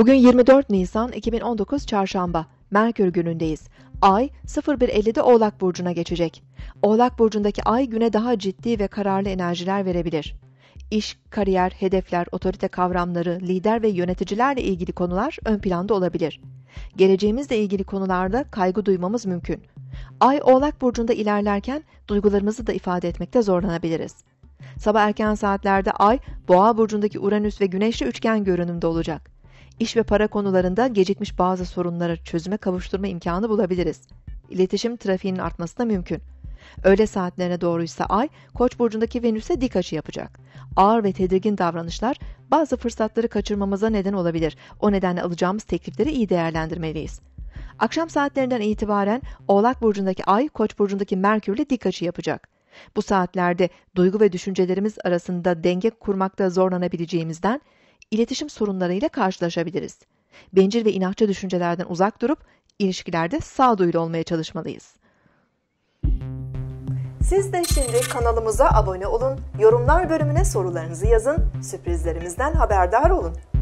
Bugün 24 Nisan 2019 Çarşamba, Merkür günündeyiz. Ay 01.50'de Oğlak Burcu'na geçecek. Oğlak Burcu'ndaki ay güne daha ciddi ve kararlı enerjiler verebilir. İş, kariyer, hedefler, otorite kavramları, lider ve yöneticilerle ilgili konular ön planda olabilir. Geleceğimizle ilgili konularda kaygı duymamız mümkün. Ay Oğlak Burcu'nda ilerlerken duygularımızı da ifade etmekte zorlanabiliriz. Sabah erken saatlerde Ay, Boğa burcundaki Uranüs ve Güneş'le üçgen görünümde olacak. İş ve para konularında gecikmiş bazı sorunlara çözüme kavuşturma imkanı bulabiliriz. İletişim trafiğinin artması da mümkün. Öğle saatlerine doğruysa ay, Koç burcundaki Venüs'e dik açı yapacak. Ağır ve tedirgin davranışlar bazı fırsatları kaçırmamıza neden olabilir. O nedenle alacağımız teklifleri iyi değerlendirmeliyiz. Akşam saatlerinden itibaren Oğlak burcundaki Ay, Koç burcundaki Merkürle dik açı yapacak. Bu saatlerde duygu ve düşüncelerimiz arasında denge kurmakta zorlanabileceğimizden iletişim sorunlarıyla karşılaşabiliriz. Bencil ve inatçı düşüncelerden uzak durup ilişkilerde sağduyulu olmaya çalışmalıyız. Siz de şimdi kanalımıza abone olun, yorumlar bölümüne sorularınızı yazın, sürprizlerimizden haberdar olun.